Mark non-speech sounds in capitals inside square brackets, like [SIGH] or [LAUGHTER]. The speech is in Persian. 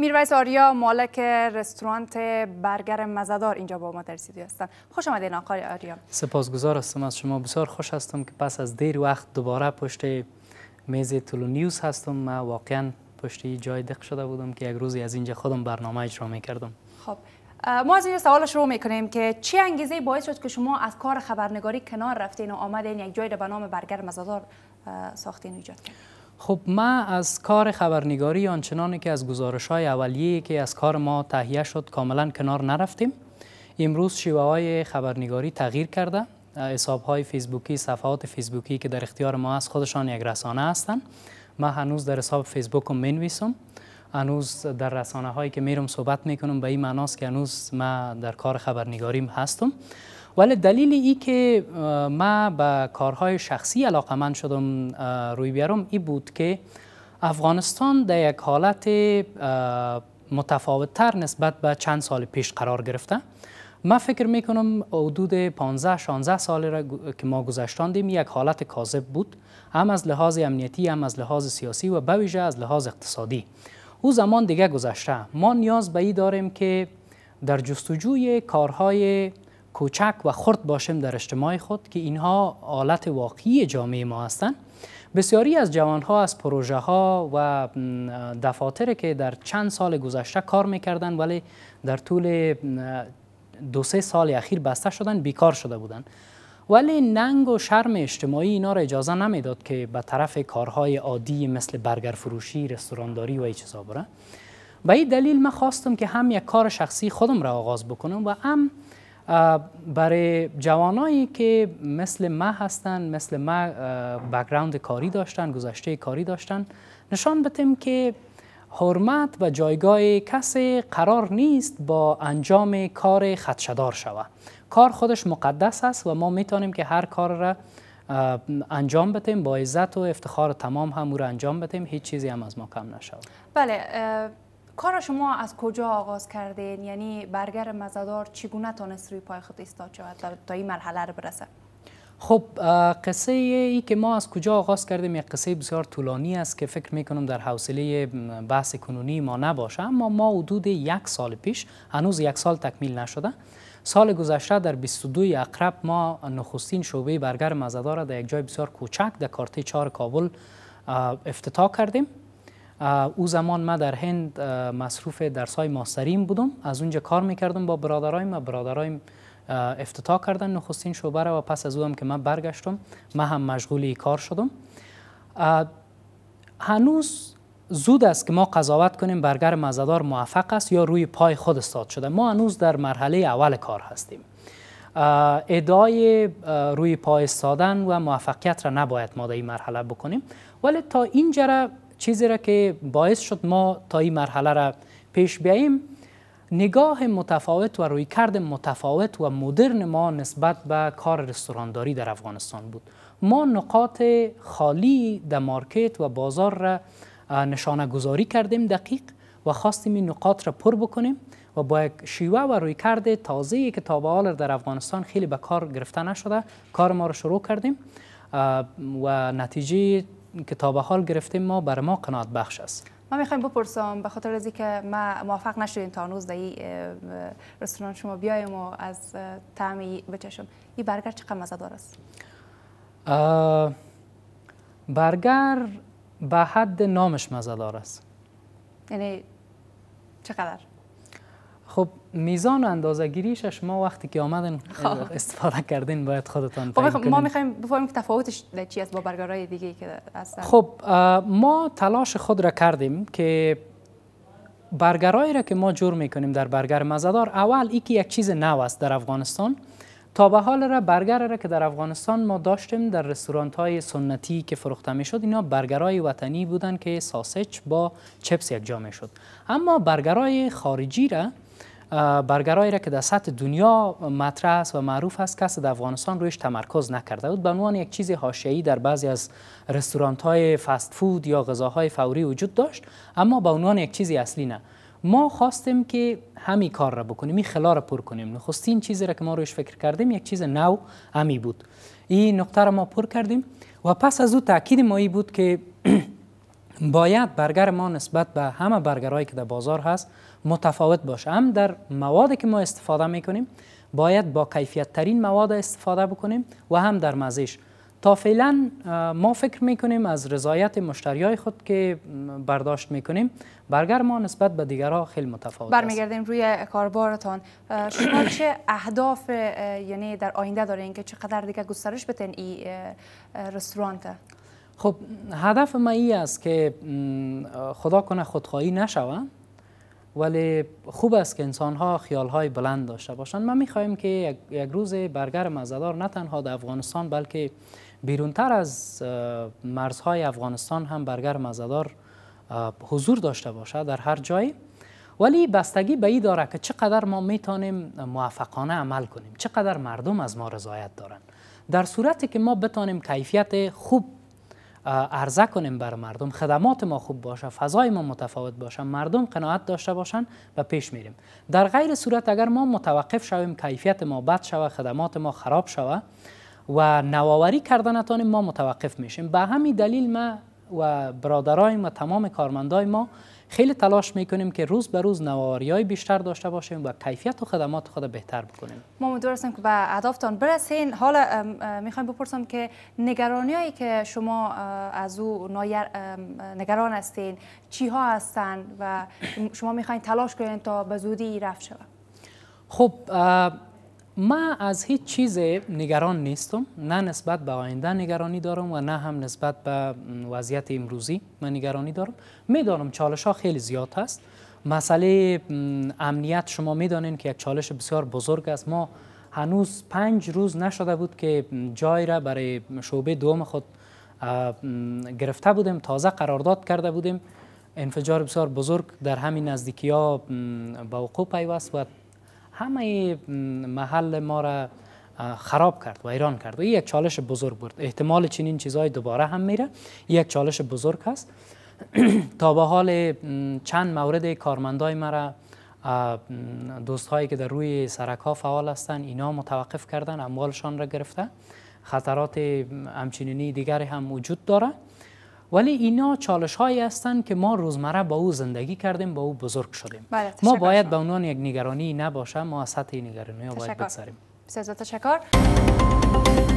میرویس آریا مالک رستوران برگر مزدار اینجا با ما در سیدی هستن خوش آمدین آقای آریا سپاسگزار هستم از شما بسیار خوش هستم که پس از دیر وقت دوباره پشت میز تلو نیوز هستم من واقعا پشت جای دق شده بودم که یک روزی از اینجا خودم برنامه اجرا میکردم خب ما از اینجا سوال شروع میکنیم که چه انگیزه باعث شد که شما از کار خبرنگاری کنار رفتین و آمدین یک جای به نام برگر مزدار ساختین ایجاد کردین خب ما از کار خبرنگاری آنچنانی که از گزارش های اولیه که از کار ما تهیه شد کاملا کنار نرفتیم امروز شیوه های خبرنگاری تغییر کرده حساب های فیسبوکی صفحات فیسبوکی که در اختیار ما از خودشان یک رسانه هستند ما هنوز در حساب فیسبوک می نویسم هنوز در رسانه هایی که میرم صحبت میکنم به این معناست که هنوز ما در کار خبرنگاریم هستم ولی دلیل ای که ما به کارهای شخصی من شدم روی بیارم ای بود که افغانستان در یک حالت متفاوت تر نسبت به چند سال پیش قرار گرفته ما فکر میکنم حدود 15 16 سال را که ما گذشتاندیم یک حالت کاذب بود هم از لحاظ امنیتی هم از لحاظ سیاسی و ویژه از لحاظ اقتصادی او زمان دیگه گذشته ما نیاز به ای داریم که در جستجوی کارهای کوچک و خرد باشیم در اجتماع خود که اینها آلت واقعی جامعه ما هستند بسیاری از جوانها از پروژه ها و دفاتر که در چند سال گذشته کار میکردن ولی در طول دو سه سال اخیر بسته شدن بیکار شده بودند ولی ننگ و شرم اجتماعی اینا را اجازه نمیداد که به طرف کارهای عادی مثل برگر فروشی، رستورانداری و این چیزا به این دلیل من خواستم که هم یک کار شخصی خودم را آغاز بکنم و هم برای جوانایی که مثل ما هستن مثل ما بک‌گراند کاری داشتن گذشته کاری داشتن نشان بتیم که حرمت و جایگاه کسی قرار نیست با انجام کار خدشدار شود کار خودش مقدس است و ما میتونیم که هر کار را انجام بتیم با عزت و افتخار تمام هم او را انجام بتیم هیچ چیزی هم از ما کم نشود بله کار شما از کجا آغاز کردین یعنی برگر مزدار چگونه تانست روی پای خود ایستاد شود تا این مرحله رو برسه خب قصه ای که ما از کجا آغاز کردیم یک قصه بسیار طولانی است که فکر می کنم در حوصله بحث کنونی ما نباشه اما ما حدود یک سال پیش هنوز یک سال تکمیل نشده سال گذشته در 22 اقرب ما نخستین شعبه برگر مزدار در یک جای بسیار کوچک در کارته چهار کابل افتتاح کردیم او زمان ما در هند مصروف درس های ماستریم بودم از اونجا کار میکردم با برادرایم و برادرایم افتتاح کردن نخستین شعبه و پس از او هم که من برگشتم من هم مشغولی کار شدم هنوز زود است که ما قضاوت کنیم برگر مزدار موفق است یا روی پای خود استاد شده ما هنوز در مرحله اول کار هستیم ادای روی پای استادن و موفقیت را نباید ما در این مرحله بکنیم ولی تا چیزی را که باعث شد ما تا این مرحله را پیش بیاییم نگاه متفاوت و کرد متفاوت و مدرن ما نسبت به کار رستورانداری در افغانستان بود ما نقاط خالی در مارکت و بازار را نشانه گذاری کردیم دقیق و خواستیم این نقاط را پر بکنیم و با یک شیوه و روی کرد تازه که تا در افغانستان خیلی به کار گرفته نشده کار ما را شروع کردیم و نتیجه کتاب حال گرفتیم ما بر ما قناعت بخش است ما میخوایم بپرسم به خاطر از که ما موفق نشدیم تا هنوز در رستوران شما بیایم و از طعم بچشم این برگر چقدر مزه است برگر به حد نامش مزه دار است یعنی چقدر خب میزان اندازه گیریشش ما وقتی که آمدن خب. استفاده کردین باید خودتان خب، خب، ما میخوایم بفهمیم که تفاوتش چی است با برگرهای دیگه که هستن خب ما تلاش خود را کردیم که برگرایی را که ما جور میکنیم در برگر مزدار اول ای که یک چیز نو است در افغانستان تا به حال را برگر را که در افغانستان ما داشتیم در رستوران های سنتی که فروخته می شد اینا برگرای وطنی بودن که ساسچ با چپس یک جا شد اما برگرای خارجی را برگرایی را که در سطح دنیا مطرح است و معروف است کس در افغانستان رویش تمرکز نکرده بود به عنوان یک چیز حاشیه‌ای در بعضی از رستورانت های فست فود یا غذاهای فوری وجود داشت اما به عنوان یک چیز اصلی نه ما خواستیم که همی کار را بکنیم این خلا را پر کنیم نخستین چیزی را که ما روش فکر کردیم یک چیز نو همی بود این نقطه را ما پر کردیم و پس از او تاکید ما بود که باید برگر ما نسبت به همه برگرهایی که در بازار هست متفاوت باشه هم در موادی که ما استفاده میکنیم باید با کیفیت ترین مواد استفاده بکنیم و هم در مزیش تا فعلا ما فکر میکنیم از رضایت مشتریای خود که برداشت میکنیم برگر ما نسبت به دیگرها خیلی متفاوت برمیگردیم روی کاربارتان شما چه اهداف یعنی در آینده دارین که چقدر دیگه گسترش بتین این رستوران خب هدف ما این است که خدا کنه خودخواهی نشوه ولی خوب است که انسان ها خیال های بلند داشته باشند ما میخواهیم که یک روز برگر مزدار نه تنها در افغانستان بلکه بیرونتر از مرزهای افغانستان هم برگر مزدار حضور داشته باشه در هر جایی ولی بستگی به این داره که چقدر ما میتونیم موفقانه عمل کنیم چقدر مردم از ما رضایت دارن در صورتی که ما بتانیم کیفیت خوب ارزه کنیم بر مردم خدمات ما خوب باشه فضای ما متفاوت باشه مردم قناعت داشته باشن و پیش میریم در غیر صورت اگر ما متوقف شویم کیفیت ما بد شوه خدمات ما خراب شوه و نوآوری کردن ما متوقف میشیم به همین دلیل ما و برادرای ما تمام کارمندای ما خیلی تلاش میکنیم که روز به روز نواریای بیشتر داشته باشیم و کیفیت و خدمات خود بهتر بکنیم ما هستیم که به هدفتان برسین حالا میخوایم بپرسم که نگرانیایی که شما از او نگران هستین چی ها هستند و شما میخواین تلاش کنین تا به زودی رفت شود خب ما از هیچ چیز نگران نیستم نه نسبت به آینده نگرانی دارم و نه هم نسبت به وضعیت امروزی من نگرانی دارم میدانم چالش ها خیلی زیاد هست مسئله امنیت شما میدانین که یک چالش بسیار بزرگ است ما هنوز پنج روز نشده بود که جای را برای شعبه دوم خود گرفته بودیم تازه قرارداد کرده بودیم انفجار بسیار بزرگ در همین نزدیکی ها با وقوع پیوست و همه محل ما را خراب کرد و ایران کرد و یک چالش بزرگ بود احتمال چنین چیزهای دوباره هم میره یک چالش بزرگ هست [CLEARS THROAT] تا به حال چند مورد کارمندای مرا دوستهایی که در روی سرک ها فعال هستند اینا متوقف کردن اموالشان را گرفته خطرات همچنینی دیگری هم وجود داره ولی اینا چالش هایی هستند که ما روزمره با او زندگی کردیم با او بزرگ شدیم بله، ما باید به عنوان یک نگرانی نباشه ما از سطح نگرانی باید بگذاریم بسیار تشکر